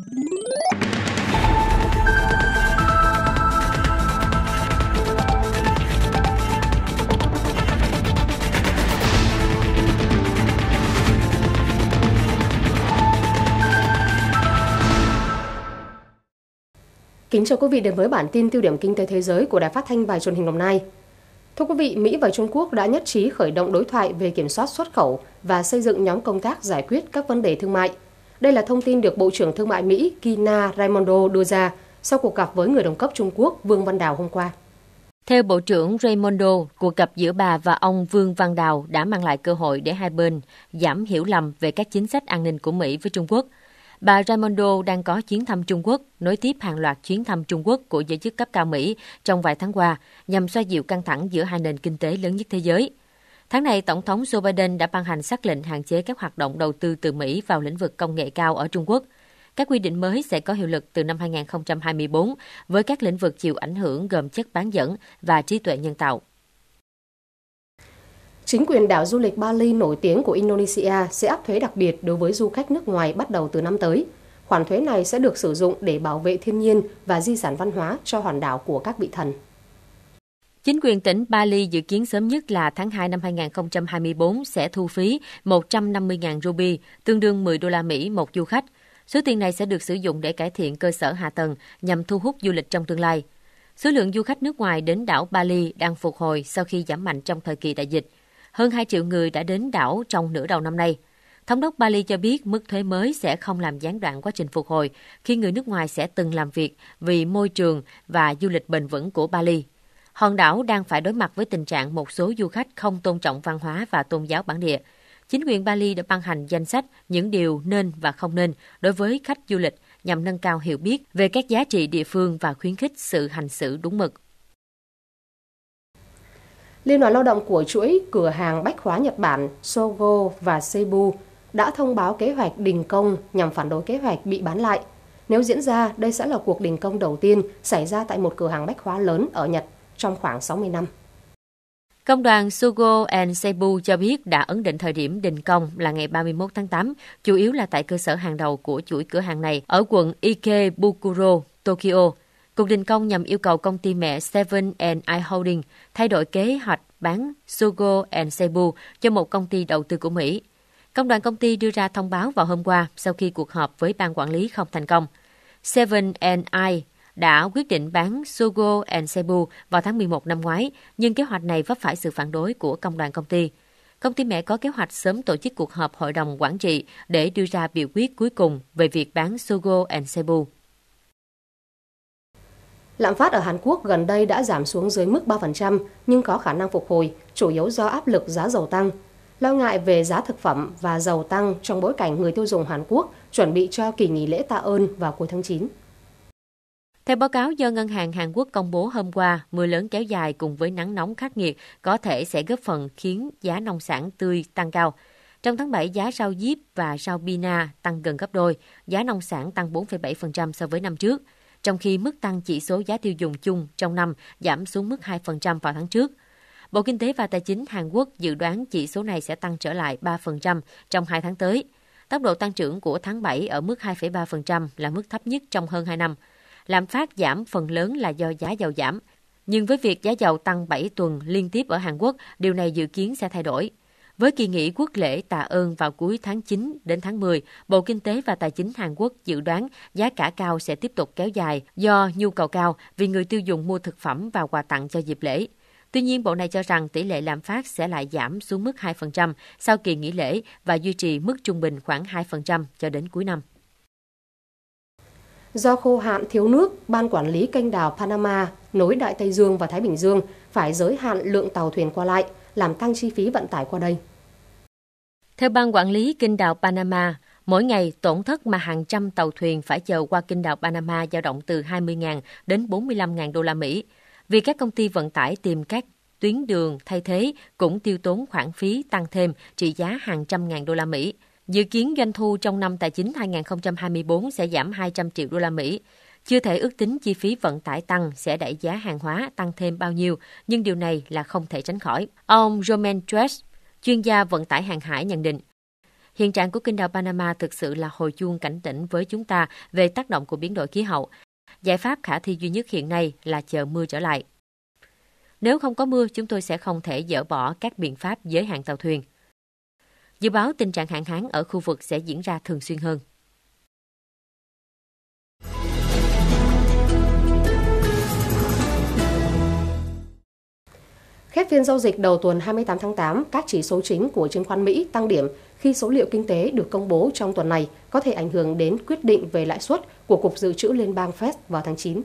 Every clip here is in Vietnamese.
Kính chào quý vị đến với bản tin tiêu điểm kinh tế thế giới của Đài Phát thanh và Truyền hình Đồng Nai. Thưa quý vị, Mỹ và Trung Quốc đã nhất trí khởi động đối thoại về kiểm soát xuất khẩu và xây dựng nhóm công tác giải quyết các vấn đề thương mại – đây là thông tin được Bộ trưởng Thương mại Mỹ Gina Raimondo đưa ra sau cuộc gặp với người đồng cấp Trung Quốc Vương Văn Đào hôm qua. Theo Bộ trưởng Raimondo, cuộc gặp giữa bà và ông Vương Văn Đào đã mang lại cơ hội để hai bên giảm hiểu lầm về các chính sách an ninh của Mỹ với Trung Quốc. Bà Raimondo đang có chuyến thăm Trung Quốc, nối tiếp hàng loạt chuyến thăm Trung Quốc của giới chức cấp cao Mỹ trong vài tháng qua nhằm xoa dịu căng thẳng giữa hai nền kinh tế lớn nhất thế giới. Tháng này, Tổng thống Joe Biden đã ban hành xác lệnh hạn chế các hoạt động đầu tư từ Mỹ vào lĩnh vực công nghệ cao ở Trung Quốc. Các quy định mới sẽ có hiệu lực từ năm 2024 với các lĩnh vực chịu ảnh hưởng gồm chất bán dẫn và trí tuệ nhân tạo. Chính quyền đảo du lịch Bali nổi tiếng của Indonesia sẽ áp thuế đặc biệt đối với du khách nước ngoài bắt đầu từ năm tới. Khoản thuế này sẽ được sử dụng để bảo vệ thiên nhiên và di sản văn hóa cho hòn đảo của các vị thần. Chính quyền tỉnh Bali dự kiến sớm nhất là tháng 2 năm 2024 sẽ thu phí 150.000 ruby, tương đương 10 đô la Mỹ một du khách. Số tiền này sẽ được sử dụng để cải thiện cơ sở hạ tầng nhằm thu hút du lịch trong tương lai. Số lượng du khách nước ngoài đến đảo Bali đang phục hồi sau khi giảm mạnh trong thời kỳ đại dịch. Hơn 2 triệu người đã đến đảo trong nửa đầu năm nay. Thống đốc Bali cho biết mức thuế mới sẽ không làm gián đoạn quá trình phục hồi khi người nước ngoài sẽ từng làm việc vì môi trường và du lịch bền vững của Bali. Hòn đảo đang phải đối mặt với tình trạng một số du khách không tôn trọng văn hóa và tôn giáo bản địa. Chính quyền Bali đã ban hành danh sách những điều nên và không nên đối với khách du lịch nhằm nâng cao hiểu biết về các giá trị địa phương và khuyến khích sự hành xử đúng mực. Liên đoàn Lao động của chuỗi cửa hàng bách hóa Nhật Bản Sogo và Seibu đã thông báo kế hoạch đình công nhằm phản đối kế hoạch bị bán lại. Nếu diễn ra, đây sẽ là cuộc đình công đầu tiên xảy ra tại một cửa hàng bách hóa lớn ở Nhật trong khoảng 60 năm. Công đoàn Sugo and Seibu cho biết đã ấn định thời điểm đình công là ngày 31 tháng 8, chủ yếu là tại cơ sở hàng đầu của chuỗi cửa hàng này ở quận Ikebukuro, Tokyo. Cuộc đình công nhằm yêu cầu công ty mẹ Seven and I Holding thay đổi kế hoạch bán Sugo and Seibu cho một công ty đầu tư của Mỹ. Công đoàn công ty đưa ra thông báo vào hôm qua sau khi cuộc họp với ban quản lý không thành công. Seven and I đã quyết định bán Sugo and Seibu vào tháng 11 năm ngoái, nhưng kế hoạch này vấp phải sự phản đối của công đoàn công ty. Công ty mẹ có kế hoạch sớm tổ chức cuộc họp hội đồng quản trị để đưa ra biểu quyết cuối cùng về việc bán Sugo and Seibu. Lạm phát ở Hàn Quốc gần đây đã giảm xuống dưới mức 3% nhưng có khả năng phục hồi, chủ yếu do áp lực giá dầu tăng. Lo ngại về giá thực phẩm và dầu tăng trong bối cảnh người tiêu dùng Hàn Quốc chuẩn bị cho kỳ nghỉ lễ tạ ơn vào cuối tháng 9. Theo báo cáo do Ngân hàng Hàn Quốc công bố hôm qua, mưa lớn kéo dài cùng với nắng nóng khắc nghiệt có thể sẽ góp phần khiến giá nông sản tươi tăng cao. Trong tháng 7, giá rau diếp và rau bina tăng gần gấp đôi, giá nông sản tăng 4,7% so với năm trước, trong khi mức tăng chỉ số giá tiêu dùng chung trong năm giảm xuống mức 2% vào tháng trước. Bộ Kinh tế và Tài chính Hàn Quốc dự đoán chỉ số này sẽ tăng trở lại 3% trong 2 tháng tới. Tốc độ tăng trưởng của tháng 7 ở mức 2,3% là mức thấp nhất trong hơn 2 năm – Lạm phát giảm phần lớn là do giá dầu giảm. Nhưng với việc giá dầu tăng 7 tuần liên tiếp ở Hàn Quốc, điều này dự kiến sẽ thay đổi. Với kỳ nghỉ quốc lễ tạ ơn vào cuối tháng 9 đến tháng 10, Bộ Kinh tế và Tài chính Hàn Quốc dự đoán giá cả cao sẽ tiếp tục kéo dài do nhu cầu cao vì người tiêu dùng mua thực phẩm và quà tặng cho dịp lễ. Tuy nhiên, bộ này cho rằng tỷ lệ lạm phát sẽ lại giảm xuống mức 2% sau kỳ nghỉ lễ và duy trì mức trung bình khoảng 2% cho đến cuối năm. Do khô hạn thiếu nước, Ban Quản lý kênh đào Panama nối Đại Tây Dương và Thái Bình Dương phải giới hạn lượng tàu thuyền qua lại, làm tăng chi phí vận tải qua đây. Theo Ban Quản lý kênh đào Panama, mỗi ngày tổn thất mà hàng trăm tàu thuyền phải chờ qua kênh đào Panama dao động từ 20.000 đến 45.000 đô la Mỹ. Vì các công ty vận tải tìm các tuyến đường thay thế cũng tiêu tốn khoản phí tăng thêm trị giá hàng trăm ngàn đô la Mỹ. Dự kiến doanh thu trong năm tài chính 2024 sẽ giảm 200 triệu đô la Mỹ. Chưa thể ước tính chi phí vận tải tăng sẽ đẩy giá hàng hóa tăng thêm bao nhiêu, nhưng điều này là không thể tránh khỏi. Ông Roman Dress, chuyên gia vận tải hàng hải nhận định, hiện trạng của kênh đào Panama thực sự là hồi chuông cảnh tỉnh với chúng ta về tác động của biến đổi khí hậu. Giải pháp khả thi duy nhất hiện nay là chờ mưa trở lại. Nếu không có mưa, chúng tôi sẽ không thể dỡ bỏ các biện pháp giới hạn tàu thuyền. Dự báo tình trạng hạn hán ở khu vực sẽ diễn ra thường xuyên hơn. Khép phiên giao dịch đầu tuần 28 tháng 8, các chỉ số chính của chứng khoán Mỹ tăng điểm khi số liệu kinh tế được công bố trong tuần này có thể ảnh hưởng đến quyết định về lãi suất của Cục Dự trữ Liên bang Fed vào tháng 9.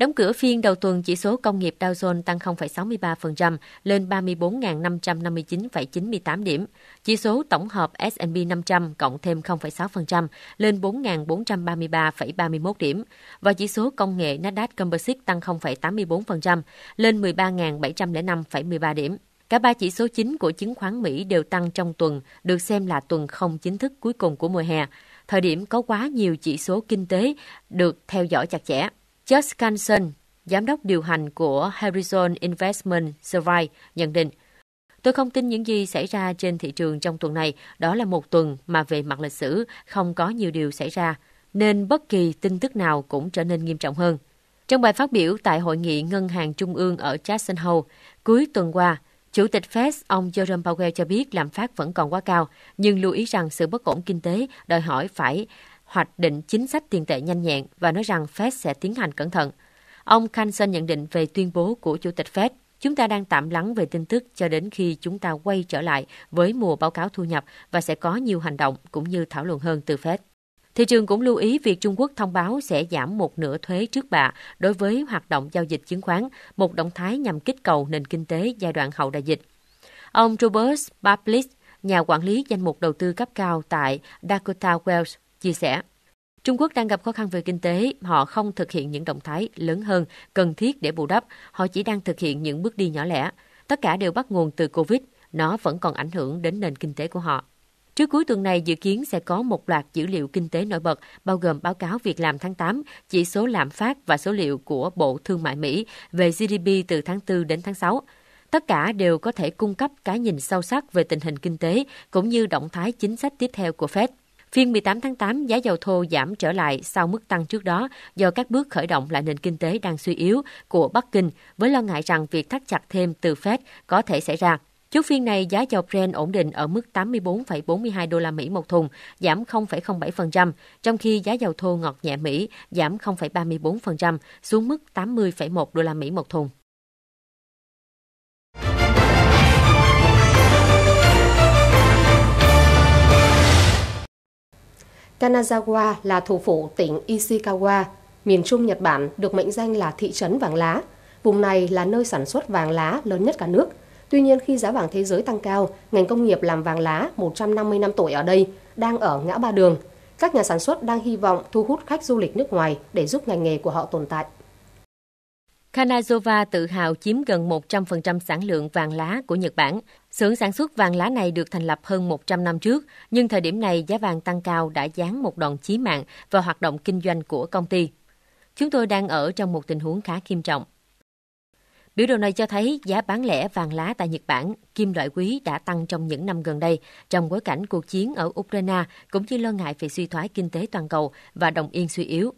Đóng cửa phiên đầu tuần, chỉ số công nghiệp Dow Jones tăng 0,63% lên 34.559,98 điểm. Chỉ số tổng hợp S&P 500 cộng thêm 0,6% lên 4.433,31 điểm. Và chỉ số công nghệ Nasdaq Composite tăng 0,84% lên 13.705,13 điểm. Cả ba chỉ số chính của chứng khoán Mỹ đều tăng trong tuần, được xem là tuần không chính thức cuối cùng của mùa hè, thời điểm có quá nhiều chỉ số kinh tế được theo dõi chặt chẽ. Josh Canson, giám đốc điều hành của Horizon Investment Survey, nhận định, Tôi không tin những gì xảy ra trên thị trường trong tuần này, đó là một tuần mà về mặt lịch sử không có nhiều điều xảy ra, nên bất kỳ tin tức nào cũng trở nên nghiêm trọng hơn. Trong bài phát biểu tại hội nghị Ngân hàng Trung ương ở Jackson Hole, cuối tuần qua, Chủ tịch Fed ông Jerome Powell cho biết lạm phát vẫn còn quá cao, nhưng lưu ý rằng sự bất ổn kinh tế đòi hỏi phải hoạch định chính sách tiền tệ nhanh nhẹn và nói rằng Fed sẽ tiến hành cẩn thận. Ông Carlson nhận định về tuyên bố của Chủ tịch Fed, chúng ta đang tạm lắng về tin tức cho đến khi chúng ta quay trở lại với mùa báo cáo thu nhập và sẽ có nhiều hành động cũng như thảo luận hơn từ Fed. Thị trường cũng lưu ý việc Trung Quốc thông báo sẽ giảm một nửa thuế trước bạ đối với hoạt động giao dịch chứng khoán, một động thái nhằm kích cầu nền kinh tế giai đoạn hậu đại dịch. Ông Robert Bablis, nhà quản lý danh mục đầu tư cấp cao tại Dakota Wells chia sẻ. Trung Quốc đang gặp khó khăn về kinh tế, họ không thực hiện những động thái lớn hơn cần thiết để bù đắp, họ chỉ đang thực hiện những bước đi nhỏ lẻ. Tất cả đều bắt nguồn từ Covid, nó vẫn còn ảnh hưởng đến nền kinh tế của họ. Trước cuối tuần này dự kiến sẽ có một loạt dữ liệu kinh tế nổi bật, bao gồm báo cáo việc làm tháng 8, chỉ số lạm phát và số liệu của Bộ Thương mại Mỹ về GDP từ tháng 4 đến tháng 6. Tất cả đều có thể cung cấp cái nhìn sâu sắc về tình hình kinh tế cũng như động thái chính sách tiếp theo của Fed. Phiên 18 tháng 8, giá dầu thô giảm trở lại sau mức tăng trước đó do các bước khởi động lại nền kinh tế đang suy yếu của Bắc Kinh, với lo ngại rằng việc thắt chặt thêm từ Fed có thể xảy ra. Chốt phiên này, giá dầu Brent ổn định ở mức 84,42 đô la Mỹ một thùng, giảm 0,07%, trong khi giá dầu thô ngọt nhẹ Mỹ giảm 0,34% xuống mức 80,1 đô la Mỹ một thùng. Kanazawa là thủ phủ tỉnh Ishikawa, miền trung Nhật Bản được mệnh danh là thị trấn vàng lá. Vùng này là nơi sản xuất vàng lá lớn nhất cả nước. Tuy nhiên khi giá vàng thế giới tăng cao, ngành công nghiệp làm vàng lá 150 năm tuổi ở đây đang ở ngã ba đường. Các nhà sản xuất đang hy vọng thu hút khách du lịch nước ngoài để giúp ngành nghề của họ tồn tại. Kanazova tự hào chiếm gần 100% sản lượng vàng lá của Nhật Bản. Xưởng sản xuất vàng lá này được thành lập hơn 100 năm trước, nhưng thời điểm này giá vàng tăng cao đã giáng một đòn chí mạng vào hoạt động kinh doanh của công ty. Chúng tôi đang ở trong một tình huống khá nghiêm trọng. Biểu đồ này cho thấy giá bán lẻ vàng lá tại Nhật Bản, kim loại quý đã tăng trong những năm gần đây, trong bối cảnh cuộc chiến ở Ukraine cũng như lo ngại về suy thoái kinh tế toàn cầu và đồng yên suy yếu.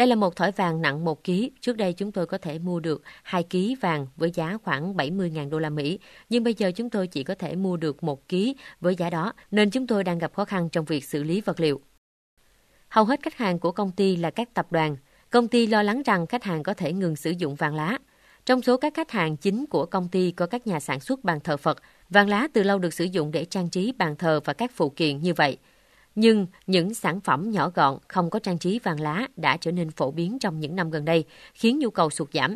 Đây là một thỏi vàng nặng 1 kg. Trước đây chúng tôi có thể mua được 2 kg vàng với giá khoảng 70.000 đô la Mỹ. Nhưng bây giờ chúng tôi chỉ có thể mua được 1 kg với giá đó, nên chúng tôi đang gặp khó khăn trong việc xử lý vật liệu. Hầu hết khách hàng của công ty là các tập đoàn. Công ty lo lắng rằng khách hàng có thể ngừng sử dụng vàng lá. Trong số các khách hàng chính của công ty có các nhà sản xuất bàn thờ Phật. Vàng lá từ lâu được sử dụng để trang trí bàn thờ và các phụ kiện như vậy – nhưng những sản phẩm nhỏ gọn, không có trang trí vàng lá đã trở nên phổ biến trong những năm gần đây, khiến nhu cầu sụt giảm.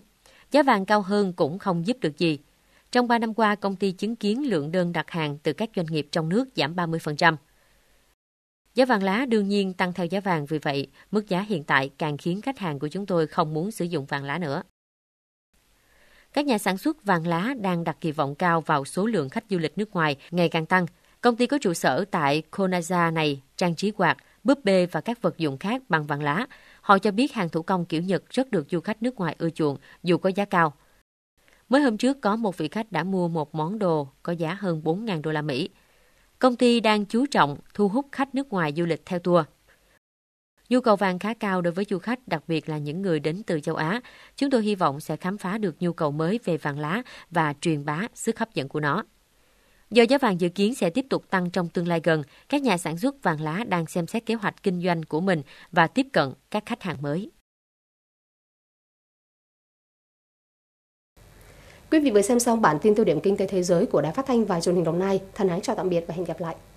Giá vàng cao hơn cũng không giúp được gì. Trong 3 năm qua, công ty chứng kiến lượng đơn đặt hàng từ các doanh nghiệp trong nước giảm 30%. Giá vàng lá đương nhiên tăng theo giá vàng, vì vậy mức giá hiện tại càng khiến khách hàng của chúng tôi không muốn sử dụng vàng lá nữa. Các nhà sản xuất vàng lá đang đặt kỳ vọng cao vào số lượng khách du lịch nước ngoài ngày càng tăng – Công ty có trụ sở tại Konaza này trang trí quạt, búp bê và các vật dụng khác bằng vàng lá. Họ cho biết hàng thủ công kiểu Nhật rất được du khách nước ngoài ưa chuộng dù có giá cao. Mới hôm trước có một vị khách đã mua một món đồ có giá hơn 4.000 đô la Mỹ. Công ty đang chú trọng thu hút khách nước ngoài du lịch theo tour. Nhu cầu vàng khá cao đối với du khách, đặc biệt là những người đến từ châu Á. Chúng tôi hy vọng sẽ khám phá được nhu cầu mới về vàng lá và truyền bá sức hấp dẫn của nó. Do giá vàng dự kiến sẽ tiếp tục tăng trong tương lai gần, các nhà sản xuất vàng lá đang xem xét kế hoạch kinh doanh của mình và tiếp cận các khách hàng mới. Quý vị vừa xem xong bản tin tiêu điểm kinh tế thế giới của Đài Phát thanh và Truyền hình Đồng Nai. Thân ái chào tạm biệt và hẹn gặp lại.